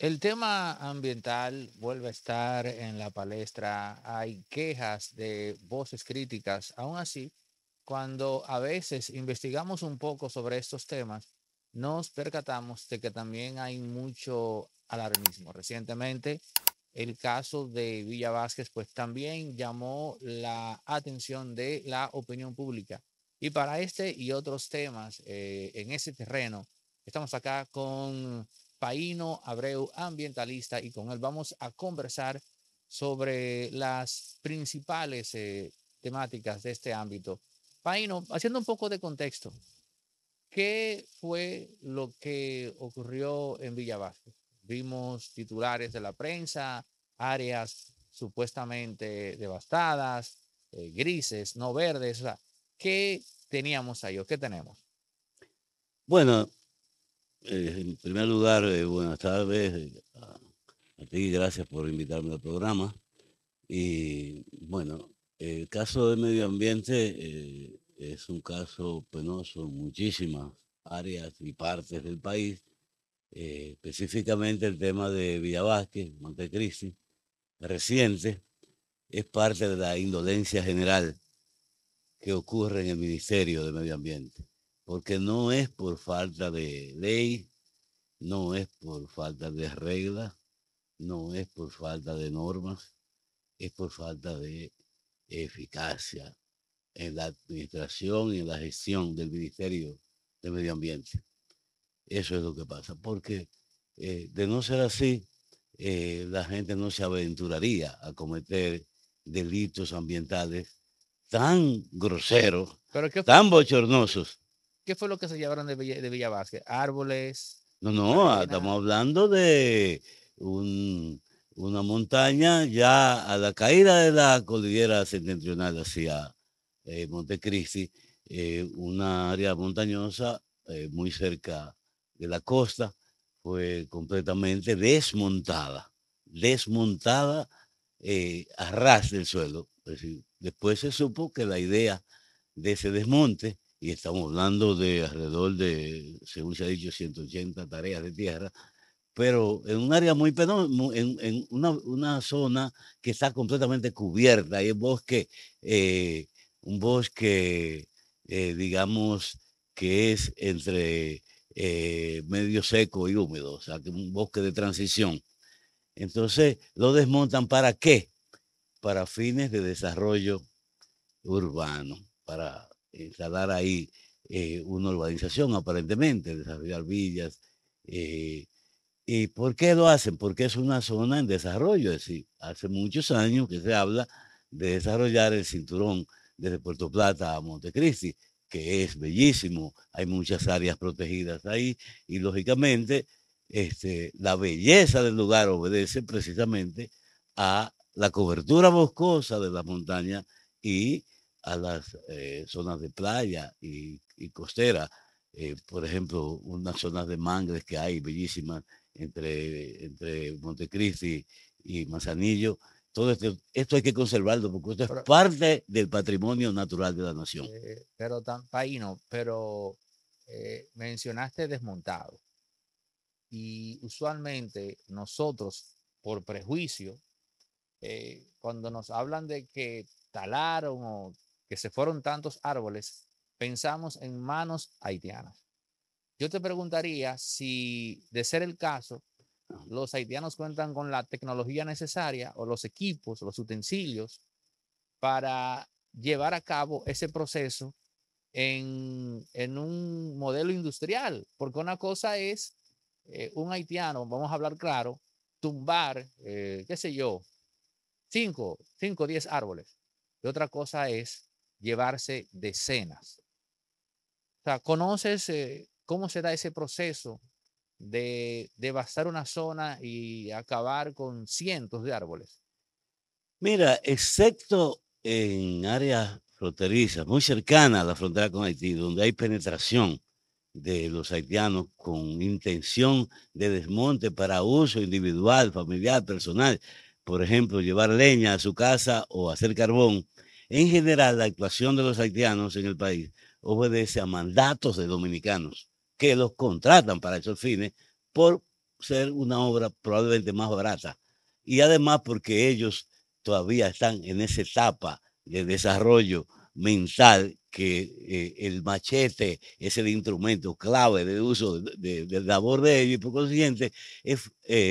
El tema ambiental vuelve a estar en la palestra. Hay quejas de voces críticas. Aún así, cuando a veces investigamos un poco sobre estos temas, nos percatamos de que también hay mucho alarmismo. Recientemente, el caso de Villa Vázquez, pues también llamó la atención de la opinión pública. Y para este y otros temas eh, en ese terreno, estamos acá con Paino Abreu, ambientalista, y con él vamos a conversar sobre las principales eh, temáticas de este ámbito. Paino, haciendo un poco de contexto, ¿qué fue lo que ocurrió en Villa Vimos titulares de la prensa, áreas supuestamente devastadas, eh, grises, no verdes. ¿Qué teníamos ahí o qué tenemos? Bueno, eh, en primer lugar, eh, buenas tardes eh, a, ti, gracias por invitarme al programa. Y bueno, el caso de medio ambiente es un caso penoso en muchísimas áreas y partes del país, específicamente el tema de Villavasque, Montecristi, reciente, es parte de la indolencia general que ocurre en el Ministerio de Medio Ambiente porque no es por falta de ley, no es por falta de reglas, no es por falta de normas, es por falta de eficacia en la administración y en la gestión del Ministerio de Medio Ambiente. Eso es lo que pasa, porque eh, de no ser así, eh, la gente no se aventuraría a cometer delitos ambientales tan groseros, tan bochornosos ¿Qué fue lo que se llevaron de Villa, Árboles. No, no, estamos hablando de una montaña ya a la caída de la cordillera septentrional hacia eh, Montecristi, eh, una área montañosa eh, muy cerca de la costa, fue completamente desmontada, desmontada a ras del suelo. Después se supo que la idea de ese desmonte y estamos hablando de alrededor de, según se ha dicho, 180 tareas de tierra, pero en un área muy penosa, en, una, zona que está completamente cubierta, hay un bosque, eh, un bosque, eh, digamos, que es entre eh, medio seco y húmedo, o sea, un bosque de transición. Entonces, lo desmontan para qué? Para fines de desarrollo urbano, para instalar eh, ahí eh, una urbanización, aparentemente, desarrollar villas. Eh, ¿Y por qué lo hacen? Porque es una zona en desarrollo, es decir, hace muchos años que se habla de desarrollar el cinturón desde Puerto Plata a Montecristi, que es bellísimo, hay muchas áreas protegidas ahí y lógicamente este, la belleza del lugar obedece precisamente a la cobertura boscosa de la montaña y a las eh, zonas de playa y, costera, eh, por ejemplo, unas zonas de mangles que hay bellísimas entre, entre Montecristi y Manzanillo. Todo esto, esto hay que conservarlo porque esto es parte del patrimonio natural de la nación. Eh, pero, Paino, pero eh, mencionaste desmontado. Y usualmente nosotros, por prejuicio, cuando nos hablan de que talaron o que se fueron tantos árboles, pensamos en manos haitianas. Yo te preguntaría si, de ser el caso, los haitianos cuentan con la tecnología necesaria o los equipos, los utensilios para llevar a cabo ese proceso en, un modelo industrial, porque una cosa es eh, un haitiano, vamos a hablar claro, tumbar, eh, qué sé yo, cinco diez 10 árboles. Y otra cosa es llevarse decenas. O sea, conoces eh, cómo se da ese proceso de devastar una zona y acabar con cientos de árboles. Mira, excepto en áreas fronterizas, muy cercanas a la frontera con Haití, donde hay penetración de los haitianos con intención de desmonte para uso individual, familiar, personal. Por ejemplo, llevar leña a su casa o hacer carbón. En general, la actuación de los haitianos en el país obedece a mandatos de dominicanos que los contratan para esos fines por ser una obra probablemente más barata y además porque ellos todavía están en esa etapa de desarrollo mental que eh, el machete es el instrumento clave de uso de, labor de ellos y por consiguiente es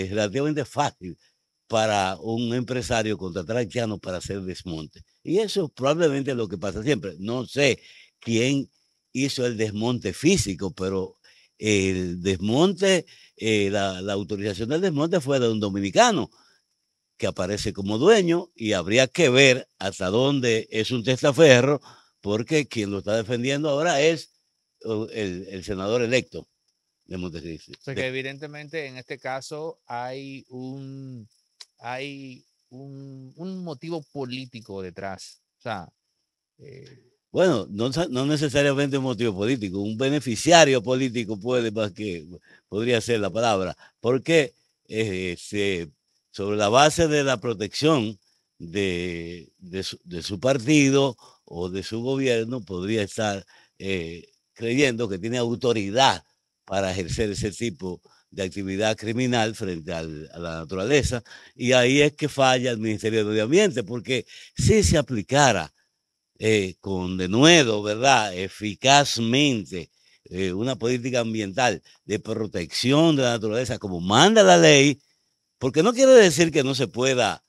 relativamente fácil para un empresario contratar chano para hacer desmonte. Y eso probablemente es lo que pasa siempre. No sé quién hizo el desmonte físico, pero el desmonte, eh, la, autorización del desmonte fue de un dominicano que aparece como dueño y habría que ver hasta dónde es un testaferro, porque quien lo está defendiendo ahora es uh, el, senador electo de Montecristi. que evidentemente en este caso hay un hay un, motivo político detrás. Eh, bueno, no, no, necesariamente un motivo político, un beneficiario político puede más que podría ser la palabra, porque eh, sobre la base de la protección de, su, partido o de su gobierno podría estar eh, creyendo que tiene autoridad para ejercer ese tipo de de actividad criminal frente a la naturaleza. Y ahí es que falla el Ministerio de Medio Ambiente, porque si se aplicara eh, con denuedo, ¿verdad? Eficazmente eh, una política ambiental de protección de la naturaleza como manda la ley, porque no quiere decir que no se pueda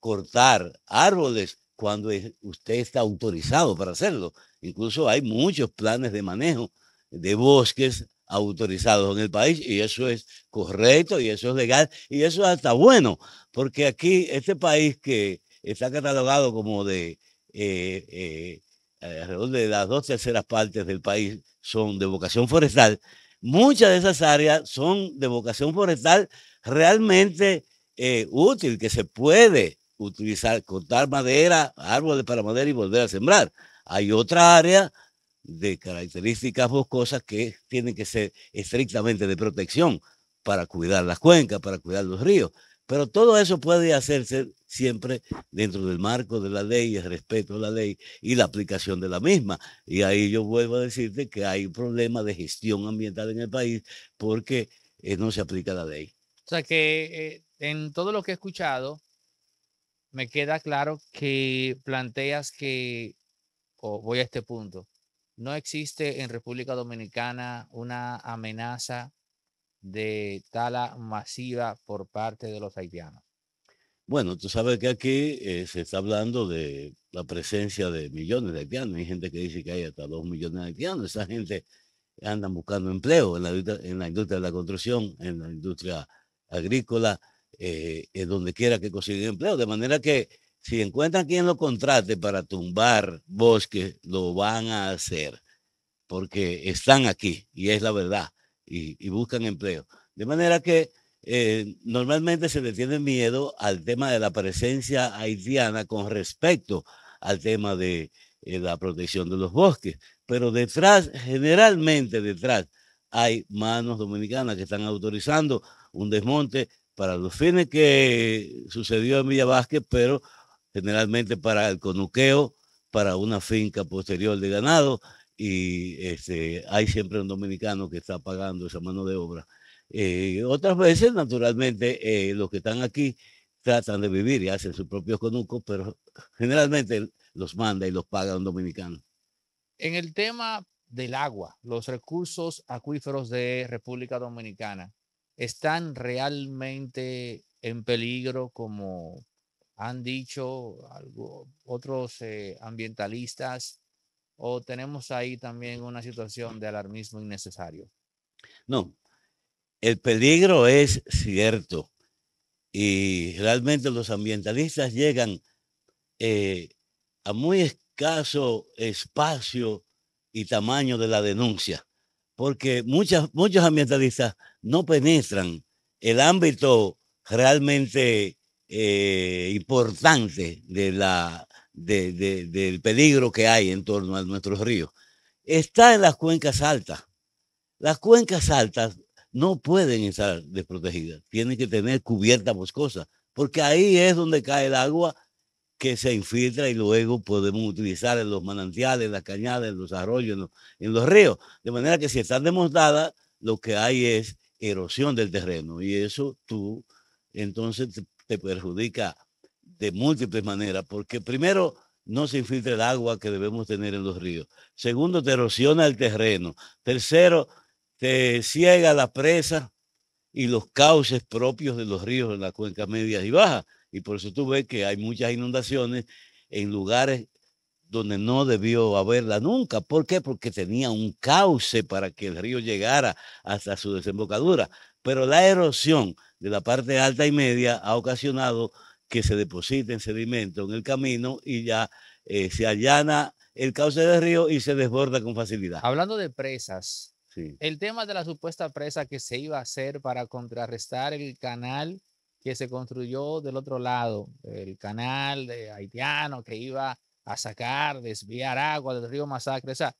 cortar árboles cuando usted está autorizado para hacerlo. Incluso hay muchos planes de manejo de bosques autorizados en el país y eso es correcto y eso es legal y eso está hasta bueno, porque aquí este país que está catalogado como de eh, eh, alrededor de las dos terceras partes del país son de vocación forestal, muchas de esas áreas son de vocación forestal realmente eh, útil, que se puede utilizar, cortar madera, árboles para madera y volver a sembrar. Hay otra área de características boscosas que tienen que ser estrictamente de protección para cuidar las cuencas, para cuidar los ríos. Pero todo eso puede hacerse siempre dentro del marco de la ley, el respeto a la ley y la aplicación de la misma. Y ahí yo vuelvo a decirte que hay un problema de gestión ambiental en el país porque eh, no se aplica la ley. O sea que eh, en todo lo que he escuchado, me queda claro que planteas que, o voy a este punto, no existe en República Dominicana una amenaza de tala masiva por parte de los haitianos. Bueno, tú sabes que aquí eh, se está hablando de la presencia de millones de haitianos. Hay gente que dice que hay hasta dos millones de haitianos. Esa gente anda buscando empleo en la, en la industria de la construcción, en la industria agrícola, eh, en donde quiera que consiga empleo. De manera que si encuentran quien lo contrate para tumbar bosques, lo van a hacer, porque están aquí y es la verdad, y, buscan empleo. De manera que eh, normalmente se le tiene miedo al tema de la presencia haitiana con respecto al tema de eh, la protección de los bosques, pero detrás, generalmente detrás, hay manos dominicanas que están autorizando un desmonte para los fines que sucedió en Villa Vázquez, pero generalmente para el conuqueo, para una finca posterior de ganado, y este, hay siempre un dominicano que está pagando esa mano de obra. Eh, otras veces, naturalmente, eh, los que están aquí tratan de vivir y hacen sus propios conucos, pero generalmente los manda y los paga un dominicano. En el tema del agua, los recursos acuíferos de República Dominicana están realmente en peligro como han dicho otros eh, ambientalistas, o tenemos ahí también una situación de alarmismo innecesario? No, el peligro es cierto y realmente los ambientalistas llegan eh, a muy escaso espacio y tamaño de la denuncia, porque muchas, muchos ambientalistas no penetran el ámbito realmente eh, importante de la, del peligro que hay en torno a nuestros ríos está en las cuencas altas. Las cuencas altas no pueden estar desprotegidas, tienen que tener cubierta boscosa, porque ahí es donde cae el agua que se infiltra y luego podemos utilizar en los manantiales, en las cañadas, en los arroyos, en los, ríos. De manera que si están desmontadas, lo que hay es erosión del terreno y eso tú entonces te perjudica de múltiples maneras, porque primero no se infiltra el agua que debemos tener en los ríos. Segundo, te erosiona el terreno. Tercero, te ciega la presa y los cauces propios de los ríos en las cuencas medias y bajas. Y por eso tú ves que hay muchas inundaciones en lugares donde no debió haberla nunca. ¿Por qué? Porque tenía un cauce para que el río llegara hasta su desembocadura pero la erosión de la parte alta y media ha ocasionado que se depositen sedimentos en el camino y ya eh, se allana el cauce del río y se desborda con facilidad. Hablando de presas, el tema de la supuesta presa que se iba a hacer para contrarrestar el canal que se construyó del otro lado, el canal de haitiano que iba a sacar, desviar agua del río Masacre. O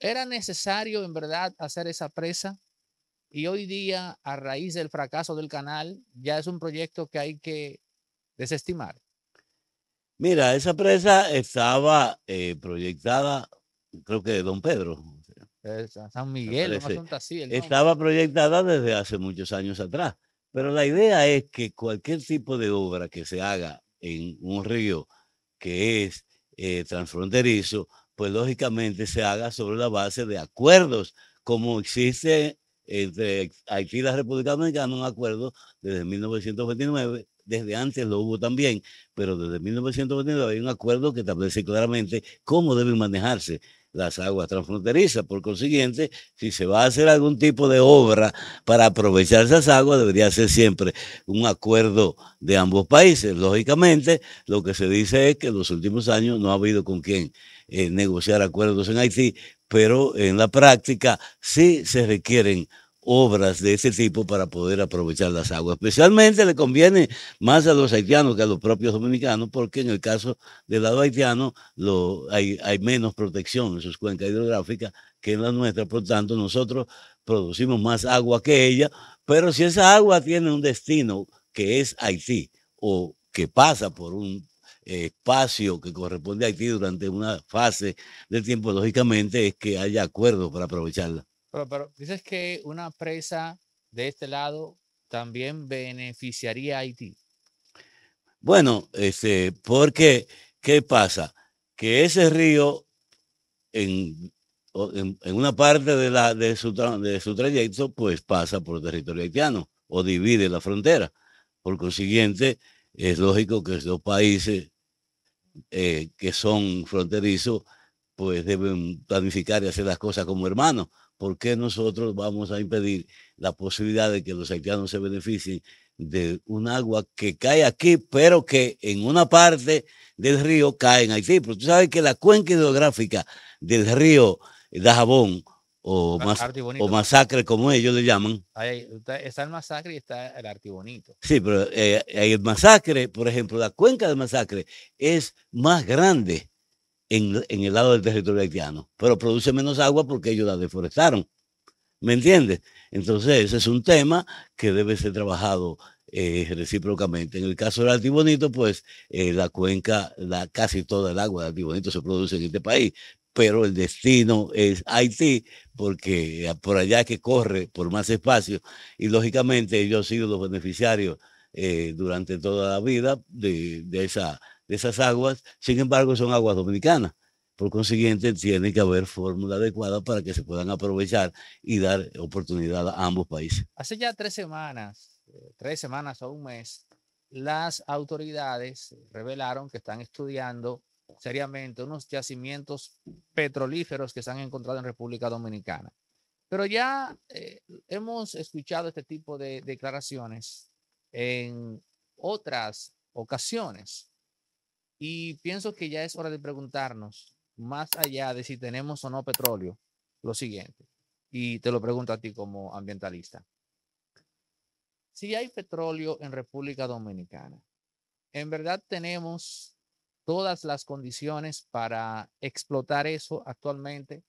¿era necesario en verdad hacer esa presa? Y hoy día, a raíz del fracaso del canal, ya es un proyecto que hay que desestimar. Mira, esa presa estaba eh, proyectada, creo que de Don Pedro. San Miguel, así, estaba proyectada desde hace muchos años atrás. Pero la idea es que cualquier tipo de obra que se haga en un río que es eh, transfronterizo, pues lógicamente se haga sobre la base de acuerdos, como existe entre Haití y la República Dominicana un acuerdo desde 1929 desde antes lo hubo también, pero desde 1929 hay un acuerdo que establece claramente cómo deben manejarse las aguas transfronterizas. Por consiguiente, si se va a hacer algún tipo de obra para aprovechar esas aguas, debería ser siempre un acuerdo de ambos países. Lógicamente, lo que se dice es que en los últimos años no ha habido con quien eh, negociar acuerdos en Haití, pero en la práctica sí se requieren obras de este tipo para poder aprovechar las aguas. Especialmente le conviene más a los haitianos que a los propios dominicanos, porque en el caso del lado haitiano hay, menos protección en sus cuencas hidrográficas que en la nuestra. Por tanto, nosotros producimos más agua que ella, pero si esa agua tiene un destino que es Haití o que pasa por un espacio que corresponde a Haití durante una fase del tiempo, lógicamente es que haya acuerdos para aprovecharla. Pero, dices que una presa de este lado también beneficiaría a Haití. Bueno, este, porque, ¿qué pasa? Que ese río, en, en, una parte de, la, de, su, de su trayecto, pues pasa por territorio haitiano o divide la frontera. Por consiguiente, es lógico que los países eh, que son fronterizos, pues deben planificar y hacer las cosas como hermanos, ¿por qué nosotros vamos a impedir la posibilidad de que los haitianos se beneficien de un agua que cae aquí, pero que en una parte del río cae en Haití? Porque tú sabes que la cuenca hidrográfica del río Dajabón o, ah, masacre, como ellos le llaman. está el masacre y está el artibonito. Sí, pero eh, el masacre, por ejemplo, la cuenca del masacre es más grande en, en, el lado del territorio haitiano, pero produce menos agua porque ellos la deforestaron. ¿Me entiendes? Entonces, ese es un tema que debe ser trabajado eh, recíprocamente. En el caso del Altibonito, pues eh, la cuenca, la, casi toda el agua del Altibonito se produce en este país, pero el destino es Haití, porque eh, por allá que corre por más espacio, y lógicamente ellos han sido los beneficiarios durante toda la vida de, de esa de esas aguas, sin embargo son aguas dominicanas. Por consiguiente, tiene que haber fórmula adecuada para que se puedan aprovechar y dar oportunidad a ambos países. Hace ya tres semanas, eh, tres semanas o un mes, las autoridades revelaron que están estudiando seriamente unos yacimientos petrolíferos que se han encontrado en República Dominicana. Pero ya eh, hemos escuchado este tipo de declaraciones en otras ocasiones. Y pienso que ya es hora de preguntarnos, más allá de si tenemos o no petróleo, lo siguiente. Y te lo pregunto a ti como ambientalista. Si hay petróleo en República Dominicana, ¿en verdad tenemos todas las condiciones para explotar eso actualmente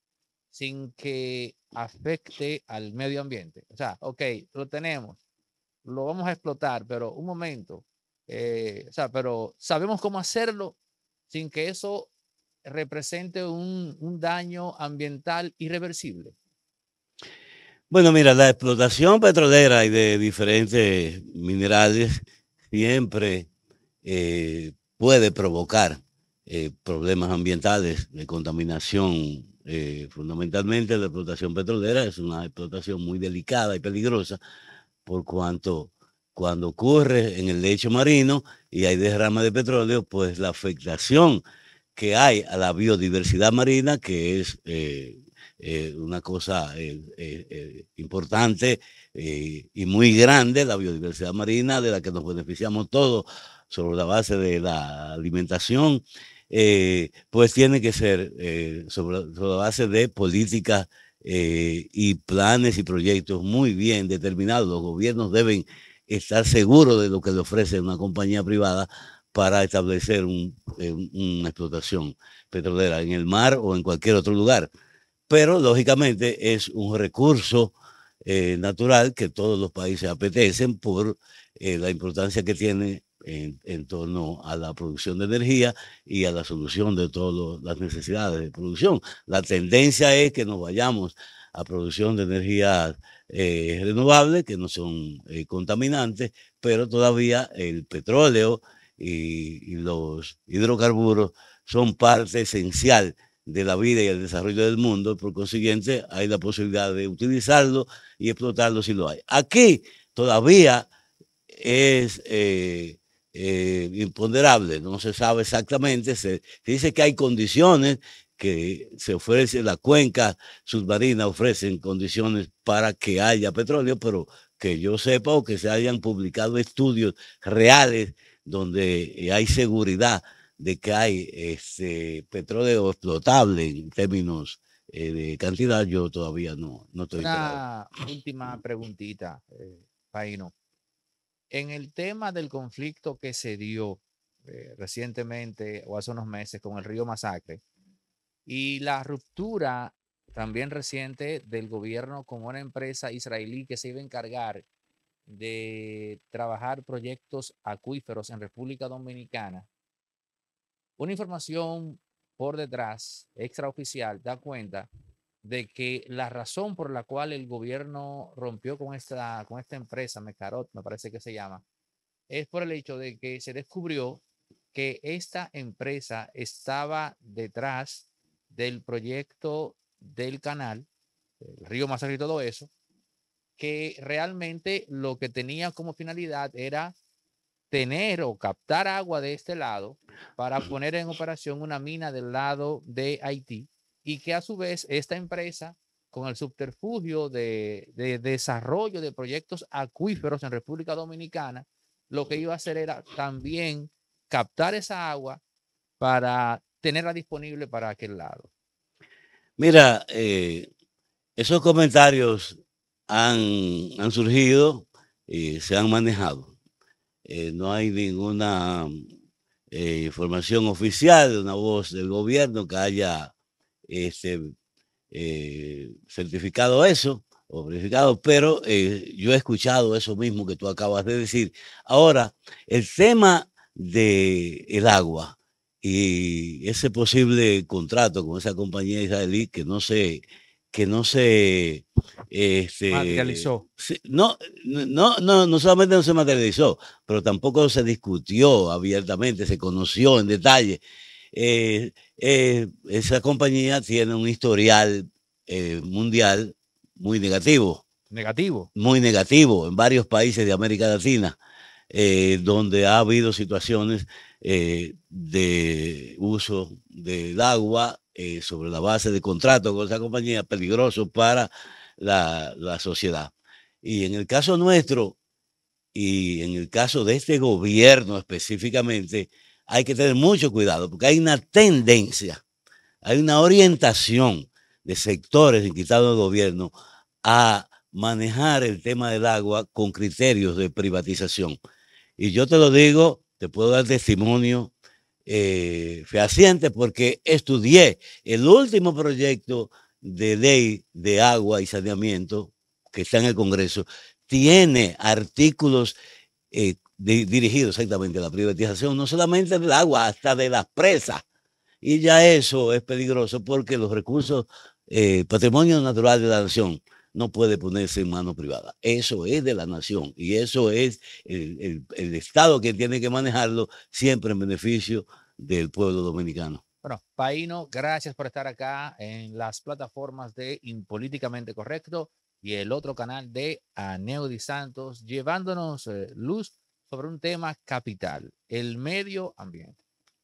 sin que afecte al medio ambiente? O sea, ok, lo tenemos, lo vamos a explotar, pero un momento, eh, o sea, pero sabemos cómo hacerlo sin que eso represente un, daño ambiental irreversible. Bueno, mira, la explotación petrolera y de diferentes minerales siempre eh, puede provocar eh, problemas ambientales de contaminación. fundamentalmente la explotación petrolera es una explotación muy delicada y peligrosa por cuanto cuando ocurre en el lecho marino y hay derrama de petróleo, pues la afectación que hay a la biodiversidad marina, que es eh, eh, una cosa eh, importante y muy grande, la biodiversidad marina de la que nos beneficiamos todos sobre la base de la alimentación, pues tiene que ser sobre, la base de políticas y planes y proyectos muy bien determinados. Los gobiernos deben estar seguro de lo que le ofrece una compañía privada para establecer eh, una explotación petrolera en el mar o en cualquier otro lugar. Pero lógicamente es un recurso eh, natural que todos los países apetecen por eh, la importancia que tiene en, en, torno a la producción de energía y a la solución de todas las necesidades de producción. La tendencia es que nos vayamos a producción de energía eh, renovable que no son eh, contaminantes, pero todavía el petróleo y, los hidrocarburos son parte esencial de la vida y el desarrollo del mundo, por consiguiente hay la posibilidad de utilizarlo y explotarlo si lo hay. Aquí todavía es eh, eh, imponderable, no se sabe exactamente, se dice que hay condiciones que se ofrece, la cuenca submarina ofrecen condiciones para que haya petróleo, pero que yo sepa o que se hayan publicado estudios reales donde hay seguridad de que hay este petróleo explotable en términos eh, de cantidad, yo todavía no, no estoy. Una última preguntita, eh, Paino. En el tema del conflicto que se dio eh, recientemente o hace unos meses con el río Masacre, y la ruptura también reciente del gobierno con una empresa israelí que se iba a encargar de trabajar proyectos acuíferos en República Dominicana. Una información por detrás, extraoficial, da cuenta de que la razón por la cual el gobierno rompió con esta, con esta empresa, Mecarot, me parece que se llama, es por el hecho de que se descubrió que esta empresa estaba detrás del proyecto del canal, el río Mazar y todo eso, que realmente lo que tenía como finalidad era tener o captar agua de este lado para poner en operación una mina del lado de Haití y que a su vez esta empresa con el subterfugio de, de, desarrollo de proyectos acuíferos en República Dominicana, lo que iba a hacer era también captar esa agua para tenerla disponible para aquel lado. Mira, eh, esos comentarios han, surgido y se han manejado. Eh, no hay ninguna eh, información oficial de una voz del gobierno que haya este, certificado eso o verificado, pero yo he escuchado eso mismo que tú acabas de decir. Ahora, el tema del el agua y ese posible contrato con esa compañía israelí que no se que no se este, materializó. No, solamente no se materializó, pero tampoco se discutió abiertamente, se conoció en detalle. Eh, eh, esa compañía tiene un historial eh, mundial muy negativo. Negativo. Muy negativo en varios países de América Latina. Eh, donde ha habido situaciones eh, de uso del agua eh, sobre la base de contrato con esa compañía, peligroso para la, sociedad. Y en el caso nuestro, y en el caso de este gobierno específicamente, hay que tener mucho cuidado porque hay una tendencia, hay una orientación de sectores invitados del gobierno a manejar el tema del agua con criterios de privatización. Y yo te lo digo, te puedo dar testimonio eh, fehaciente porque estudié el último proyecto de ley de agua y saneamiento que está en el Congreso. Tiene artículos eh, dirigidos exactamente a la privatización, no solamente del agua, hasta de las presas. Y ya eso es peligroso porque los recursos, eh, patrimonio natural de la nación, no puede ponerse en mano privada. Eso es de la nación y eso es el, el, Estado que tiene que manejarlo siempre en beneficio del pueblo dominicano. Bueno, Paino, gracias por estar acá en las plataformas de Impolíticamente Correcto y el otro canal de Di Santos, llevándonos eh, luz sobre un tema capital, el medio ambiente.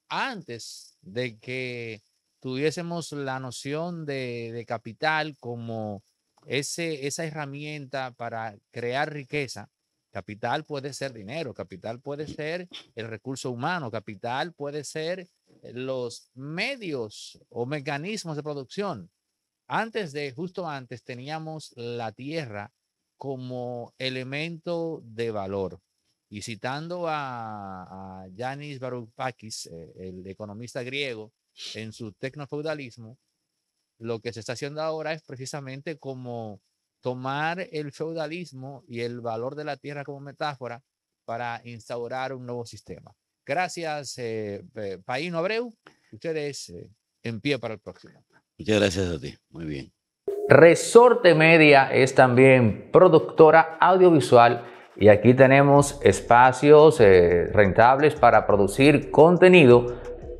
Antes de que tuviésemos la noción de, de capital como ese, esa herramienta para crear riqueza, capital puede ser dinero, capital puede ser el recurso humano, capital puede ser eh, los medios o mecanismos de producción. Antes de, justo antes, teníamos la tierra como elemento de valor. Y citando a Yanis Varoufakis, eh, el economista griego, en su tecnofeudalismo, lo que se está haciendo ahora es precisamente como tomar el feudalismo y el valor de la tierra como metáfora para instaurar un nuevo sistema. Gracias, eh, eh Abreu. Ustedes eh, en pie para el próximo. Muchas gracias a ti. Muy bien. Resorte Media es también productora audiovisual y aquí tenemos espacios eh, rentables para producir contenido